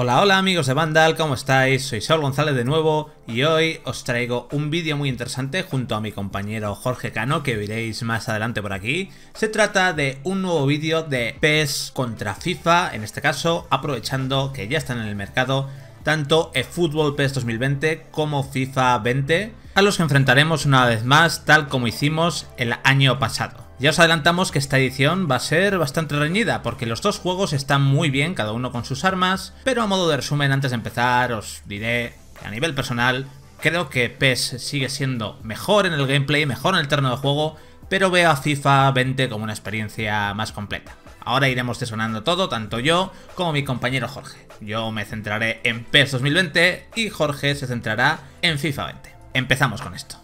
Hola, hola amigos de Vandal, ¿cómo estáis? Soy Saul González de nuevo y hoy os traigo un vídeo muy interesante junto a mi compañero Jorge Cano que veréis más adelante por aquí. Se trata de un nuevo vídeo de PES contra FIFA, en este caso aprovechando que ya están en el mercado tanto eFootball PES 2020 como FIFA 20, a los que enfrentaremos una vez más tal como hicimos el año pasado. Ya os adelantamos que esta edición va a ser bastante reñida, porque los dos juegos están muy bien, cada uno con sus armas, pero a modo de resumen, antes de empezar, os diré que a nivel personal, creo que PES sigue siendo mejor en el gameplay, mejor en el terreno de juego, pero veo a FIFA 20 como una experiencia más completa. Ahora iremos desonando todo, tanto yo como mi compañero Jorge. Yo me centraré en PES 2020 y Jorge se centrará en FIFA 20. Empezamos con esto.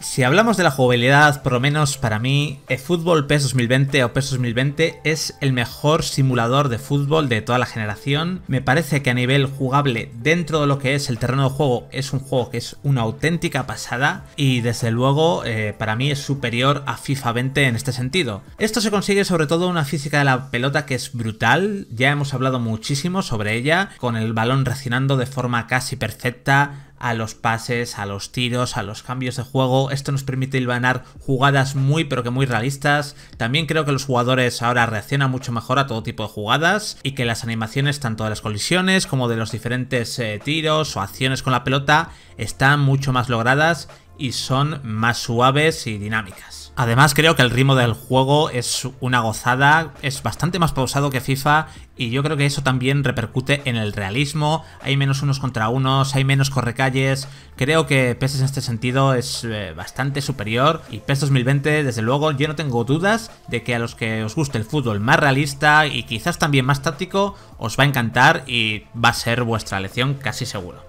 Si hablamos de la jugabilidad, por lo menos para mí, el Fútbol PES 2020 o PES 2020 es el mejor simulador de fútbol de toda la generación. Me parece que a nivel jugable, dentro de lo que es el terreno de juego, es un juego que es una auténtica pasada y desde luego eh, para mí es superior a FIFA 20 en este sentido. Esto se consigue sobre todo una física de la pelota que es brutal, ya hemos hablado muchísimo sobre ella, con el balón reaccionando de forma casi perfecta, a los pases, a los tiros, a los cambios de juego. Esto nos permite ganar jugadas muy pero que muy realistas. También creo que los jugadores ahora reaccionan mucho mejor a todo tipo de jugadas y que las animaciones tanto de las colisiones como de los diferentes eh, tiros o acciones con la pelota están mucho más logradas y son más suaves y dinámicas. Además creo que el ritmo del juego es una gozada, es bastante más pausado que FIFA y yo creo que eso también repercute en el realismo, hay menos unos contra unos, hay menos correcalles, creo que PES en este sentido es eh, bastante superior y PES 2020 desde luego yo no tengo dudas de que a los que os guste el fútbol más realista y quizás también más táctico os va a encantar y va a ser vuestra elección casi seguro.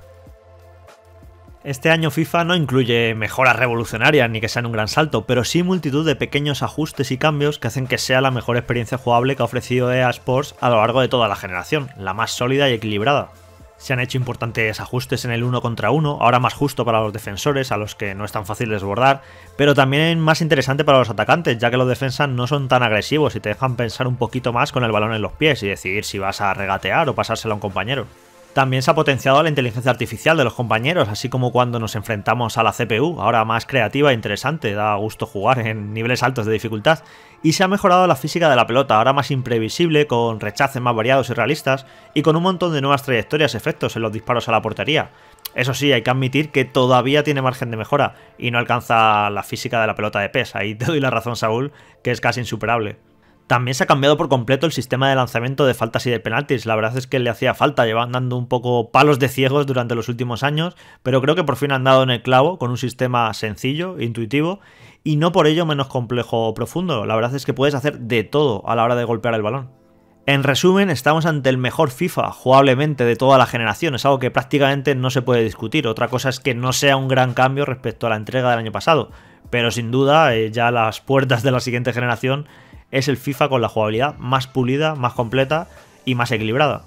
Este año FIFA no incluye mejoras revolucionarias ni que sean un gran salto, pero sí multitud de pequeños ajustes y cambios que hacen que sea la mejor experiencia jugable que ha ofrecido EA Sports a lo largo de toda la generación, la más sólida y equilibrada. Se han hecho importantes ajustes en el uno contra uno, ahora más justo para los defensores, a los que no es tan fácil desbordar, pero también más interesante para los atacantes, ya que los defensas no son tan agresivos y te dejan pensar un poquito más con el balón en los pies y decidir si vas a regatear o pasárselo a un compañero. También se ha potenciado la inteligencia artificial de los compañeros, así como cuando nos enfrentamos a la CPU, ahora más creativa e interesante, da gusto jugar en niveles altos de dificultad. Y se ha mejorado la física de la pelota, ahora más imprevisible, con rechaces más variados y realistas, y con un montón de nuevas trayectorias y efectos en los disparos a la portería. Eso sí, hay que admitir que todavía tiene margen de mejora, y no alcanza la física de la pelota de PES, ahí te doy la razón Saúl, que es casi insuperable. También se ha cambiado por completo el sistema de lanzamiento de faltas y de penaltis. La verdad es que le hacía falta, llevan dando un poco palos de ciegos durante los últimos años, pero creo que por fin han dado en el clavo con un sistema sencillo, intuitivo y no por ello menos complejo o profundo. La verdad es que puedes hacer de todo a la hora de golpear el balón. En resumen, estamos ante el mejor FIFA jugablemente de toda la generación, es algo que prácticamente no se puede discutir. Otra cosa es que no sea un gran cambio respecto a la entrega del año pasado, pero sin duda eh, ya las puertas de la siguiente generación es el FIFA con la jugabilidad más pulida, más completa y más equilibrada.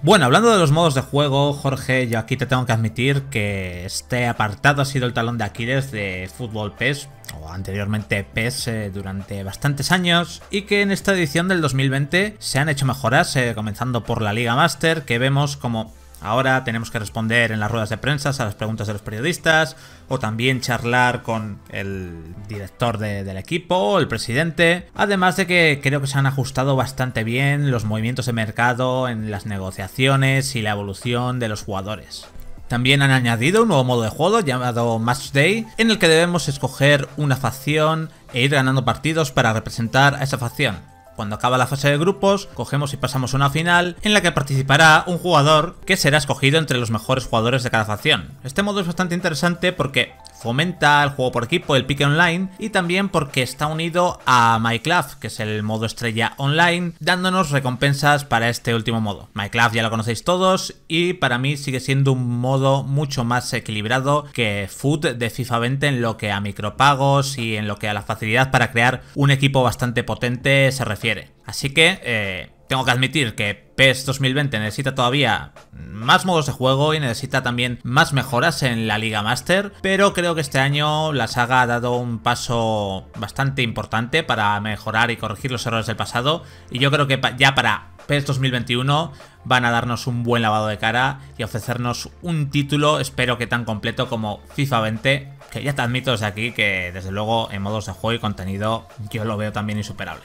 Bueno, hablando de los modos de juego, Jorge, yo aquí te tengo que admitir que este apartado ha sido el talón de Aquiles de Fútbol PES, o anteriormente PES, eh, durante bastantes años, y que en esta edición del 2020 se han hecho mejoras, eh, comenzando por la Liga Master, que vemos como Ahora tenemos que responder en las ruedas de prensa a las preguntas de los periodistas o también charlar con el director del equipo, el presidente. Además de que creo que se han ajustado bastante bien los movimientos de mercado en las negociaciones y la evolución de los jugadores. También han añadido un nuevo modo de juego llamado Match Day, en el que debemos escoger una facción e ir ganando partidos para representar a esa facción. Cuando acaba la fase de grupos, cogemos y pasamos una final en la que participará un jugador que será escogido entre los mejores jugadores de cada facción. Este modo es bastante interesante porque fomenta el juego por equipo, el pique online y también porque está unido a MyClub, que es el modo estrella online, dándonos recompensas para este último modo. MyClub ya lo conocéis todos y para mí sigue siendo un modo mucho más equilibrado que Food de FIFA 20 en lo que a micropagos y en lo que a la facilidad para crear un equipo bastante potente se refiere. Así que... Eh, tengo que admitir que PES 2020 necesita todavía más modos de juego y necesita también más mejoras en la Liga Master, pero creo que este año la saga ha dado un paso bastante importante para mejorar y corregir los errores del pasado y yo creo que ya para PES 2021 van a darnos un buen lavado de cara y ofrecernos un título, espero que tan completo como FIFA 20, que ya te admito desde aquí que desde luego en modos de juego y contenido yo lo veo también insuperable.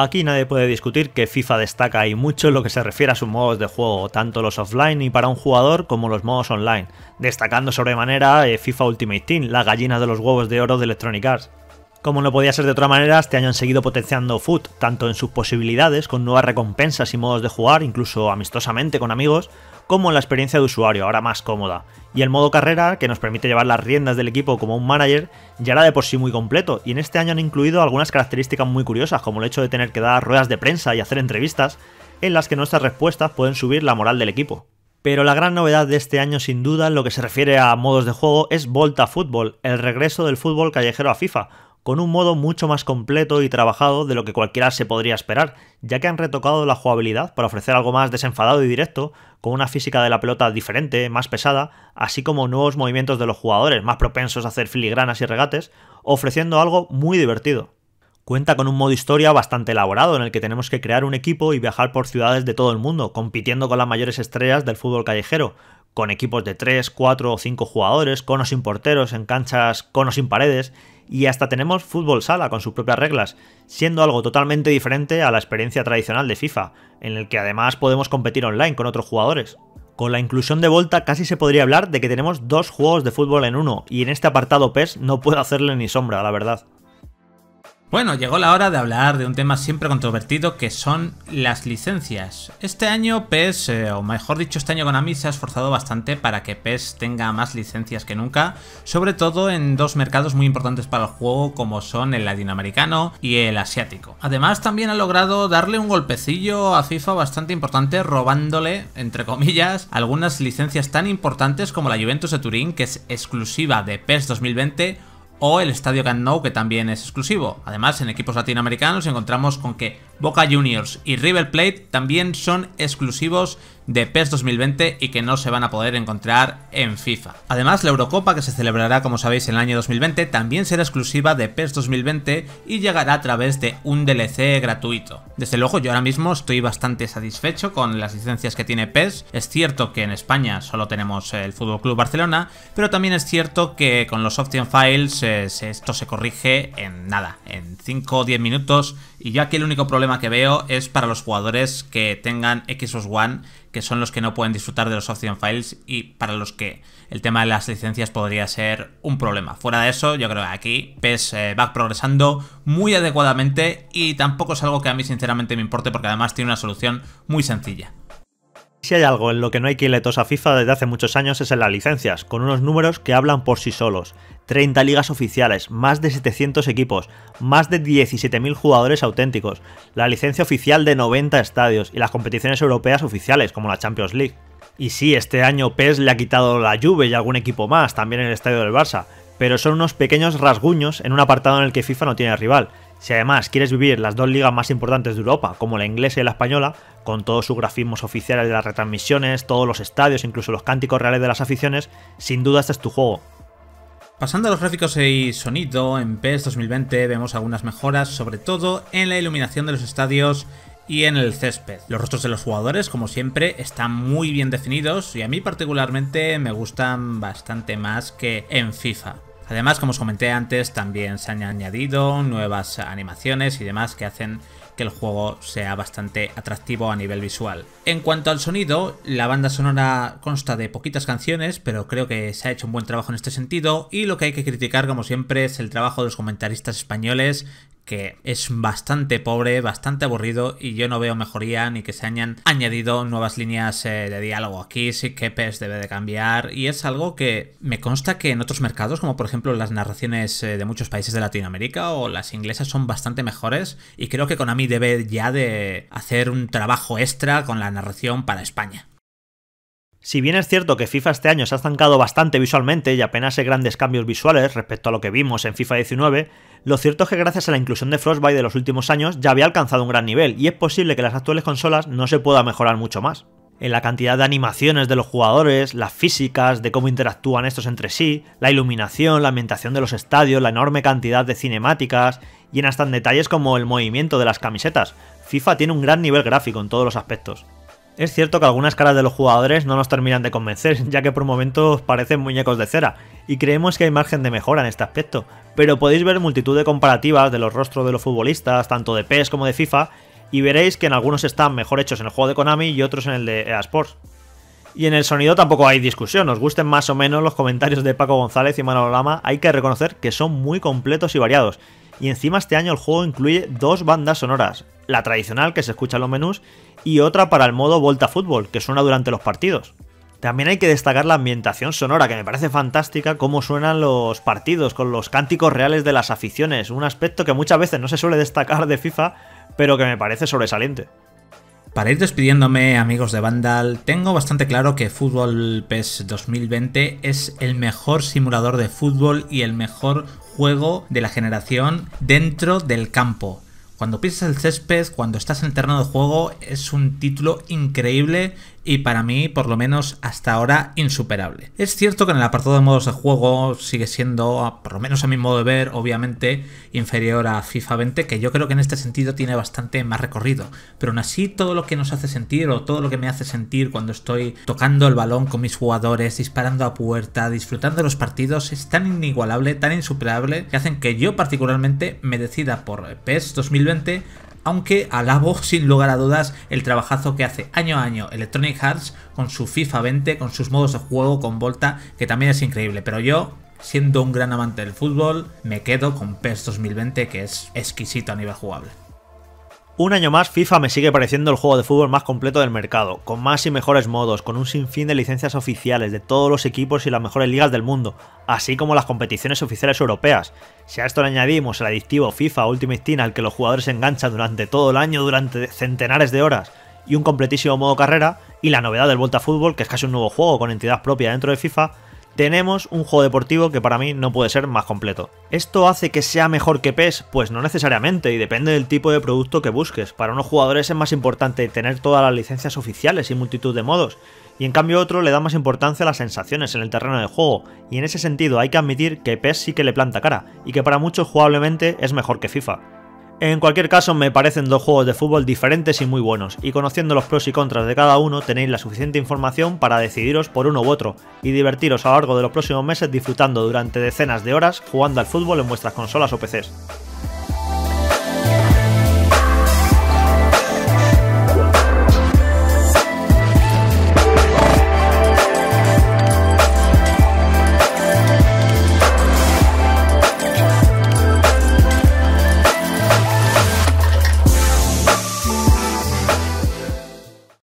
Aquí nadie puede discutir que FIFA destaca y mucho en lo que se refiere a sus modos de juego, tanto los offline y para un jugador como los modos online, destacando sobremanera eh, FIFA Ultimate Team, la gallina de los huevos de oro de Electronic Arts. Como no podía ser de otra manera, este año han seguido potenciando Foot, tanto en sus posibilidades, con nuevas recompensas y modos de jugar, incluso amistosamente con amigos, como la experiencia de usuario, ahora más cómoda, y el modo carrera, que nos permite llevar las riendas del equipo como un manager, ya era de por sí muy completo, y en este año han incluido algunas características muy curiosas, como el hecho de tener que dar ruedas de prensa y hacer entrevistas, en las que nuestras respuestas pueden subir la moral del equipo. Pero la gran novedad de este año sin duda en lo que se refiere a modos de juego es Volta Fútbol, el regreso del fútbol callejero a FIFA, con un modo mucho más completo y trabajado de lo que cualquiera se podría esperar, ya que han retocado la jugabilidad para ofrecer algo más desenfadado y directo, con una física de la pelota diferente, más pesada, así como nuevos movimientos de los jugadores, más propensos a hacer filigranas y regates, ofreciendo algo muy divertido. Cuenta con un modo historia bastante elaborado en el que tenemos que crear un equipo y viajar por ciudades de todo el mundo, compitiendo con las mayores estrellas del fútbol callejero, con equipos de 3, 4 o 5 jugadores, con sin porteros, en canchas con o sin paredes, y hasta tenemos fútbol sala con sus propias reglas, siendo algo totalmente diferente a la experiencia tradicional de FIFA, en el que además podemos competir online con otros jugadores. Con la inclusión de Volta casi se podría hablar de que tenemos dos juegos de fútbol en uno, y en este apartado PES no puedo hacerle ni sombra, la verdad. Bueno, llegó la hora de hablar de un tema siempre controvertido que son las licencias. Este año PES, eh, o mejor dicho este año Konami se ha esforzado bastante para que PES tenga más licencias que nunca, sobre todo en dos mercados muy importantes para el juego como son el latinoamericano y el asiático. Además también ha logrado darle un golpecillo a FIFA bastante importante robándole, entre comillas, algunas licencias tan importantes como la Juventus de Turín que es exclusiva de PES 2020 o el Estadio Camp que también es exclusivo. Además, en equipos latinoamericanos encontramos con que Boca Juniors y River Plate también son exclusivos de PES 2020 y que no se van a poder encontrar en FIFA. Además, la Eurocopa, que se celebrará como sabéis en el año 2020, también será exclusiva de PES 2020 y llegará a través de un DLC gratuito. Desde luego, yo ahora mismo estoy bastante satisfecho con las licencias que tiene PES. Es cierto que en España solo tenemos el Fútbol Club Barcelona, pero también es cierto que con los Option Files eh, esto se corrige en nada, en 5 o 10 minutos. Y ya que el único problema que veo es para los jugadores que tengan Xbox One que son los que no pueden disfrutar de los option files y para los que el tema de las licencias podría ser un problema. Fuera de eso, yo creo que aquí PES eh, va progresando muy adecuadamente y tampoco es algo que a mí sinceramente me importe porque además tiene una solución muy sencilla. Si hay algo en lo que no hay le a FIFA desde hace muchos años es en las licencias, con unos números que hablan por sí solos. 30 ligas oficiales, más de 700 equipos, más de 17.000 jugadores auténticos, la licencia oficial de 90 estadios y las competiciones europeas oficiales como la Champions League. Y sí, este año PES le ha quitado la Juve y algún equipo más, también en el estadio del Barça, pero son unos pequeños rasguños en un apartado en el que FIFA no tiene rival, si además quieres vivir las dos ligas más importantes de Europa, como la inglesa y la española, con todos sus grafismos oficiales de las retransmisiones, todos los estadios, incluso los cánticos reales de las aficiones, sin duda este es tu juego. Pasando a los gráficos y sonido, en PES 2020 vemos algunas mejoras, sobre todo en la iluminación de los estadios y en el césped. Los rostros de los jugadores, como siempre, están muy bien definidos y a mí particularmente me gustan bastante más que en FIFA. Además, como os comenté antes, también se han añadido nuevas animaciones y demás que hacen que el juego sea bastante atractivo a nivel visual. En cuanto al sonido, la banda sonora consta de poquitas canciones, pero creo que se ha hecho un buen trabajo en este sentido y lo que hay que criticar, como siempre, es el trabajo de los comentaristas españoles que es bastante pobre, bastante aburrido y yo no veo mejoría ni que se hayan añadido nuevas líneas eh, de diálogo aquí, sí que PES debe de cambiar y es algo que me consta que en otros mercados, como por ejemplo las narraciones eh, de muchos países de Latinoamérica o las inglesas son bastante mejores y creo que Konami debe ya de hacer un trabajo extra con la narración para España. Si bien es cierto que FIFA este año se ha estancado bastante visualmente y apenas hay grandes cambios visuales respecto a lo que vimos en FIFA 19, lo cierto es que gracias a la inclusión de Frostbite de los últimos años ya había alcanzado un gran nivel y es posible que las actuales consolas no se pueda mejorar mucho más. En la cantidad de animaciones de los jugadores, las físicas, de cómo interactúan estos entre sí, la iluminación, la ambientación de los estadios, la enorme cantidad de cinemáticas y en hasta en detalles como el movimiento de las camisetas. FIFA tiene un gran nivel gráfico en todos los aspectos. Es cierto que algunas caras de los jugadores no nos terminan de convencer, ya que por momentos parecen muñecos de cera, y creemos que hay margen de mejora en este aspecto, pero podéis ver multitud de comparativas de los rostros de los futbolistas, tanto de PES como de FIFA, y veréis que en algunos están mejor hechos en el juego de Konami y otros en el de EA Sports. Y en el sonido tampoco hay discusión, os gusten más o menos los comentarios de Paco González y Manolo Lama, hay que reconocer que son muy completos y variados, y encima este año el juego incluye dos bandas sonoras, la tradicional que se escucha en los menús y otra para el modo Volta Fútbol, que suena durante los partidos. También hay que destacar la ambientación sonora, que me parece fantástica, cómo suenan los partidos, con los cánticos reales de las aficiones, un aspecto que muchas veces no se suele destacar de FIFA, pero que me parece sobresaliente. Para ir despidiéndome, amigos de Vandal, tengo bastante claro que Fútbol PES 2020 es el mejor simulador de fútbol y el mejor juego de la generación dentro del campo. Cuando pisas el césped, cuando estás en el terreno de juego, es un título increíble y para mí, por lo menos hasta ahora, insuperable. Es cierto que en el apartado de modos de juego sigue siendo, ah, por lo menos a mi modo de ver, obviamente inferior a FIFA 20, que yo creo que en este sentido tiene bastante más recorrido, pero aún así todo lo que nos hace sentir o todo lo que me hace sentir cuando estoy tocando el balón con mis jugadores, disparando a puerta, disfrutando de los partidos, es tan inigualable, tan insuperable, que hacen que yo particularmente me decida por PES 2020 aunque alabo sin lugar a dudas el trabajazo que hace año a año Electronic Hearts, con su FIFA 20, con sus modos de juego, con Volta, que también es increíble. Pero yo, siendo un gran amante del fútbol, me quedo con PES 2020, que es exquisito a nivel jugable. Un año más, FIFA me sigue pareciendo el juego de fútbol más completo del mercado, con más y mejores modos, con un sinfín de licencias oficiales de todos los equipos y las mejores ligas del mundo, así como las competiciones oficiales europeas. Si a esto le añadimos el adictivo FIFA Ultimate Team al que los jugadores se enganchan durante todo el año durante centenares de horas, y un completísimo modo carrera, y la novedad del Volta Fútbol, que es casi un nuevo juego con entidad propia dentro de FIFA, tenemos un juego deportivo que para mí no puede ser más completo. ¿Esto hace que sea mejor que PES? Pues no necesariamente, y depende del tipo de producto que busques. Para unos jugadores es más importante tener todas las licencias oficiales y multitud de modos, y en cambio otro le da más importancia a las sensaciones en el terreno de juego, y en ese sentido hay que admitir que PES sí que le planta cara, y que para muchos jugablemente es mejor que FIFA. En cualquier caso, me parecen dos juegos de fútbol diferentes y muy buenos, y conociendo los pros y contras de cada uno, tenéis la suficiente información para decidiros por uno u otro y divertiros a lo largo de los próximos meses disfrutando durante decenas de horas jugando al fútbol en vuestras consolas o PCs.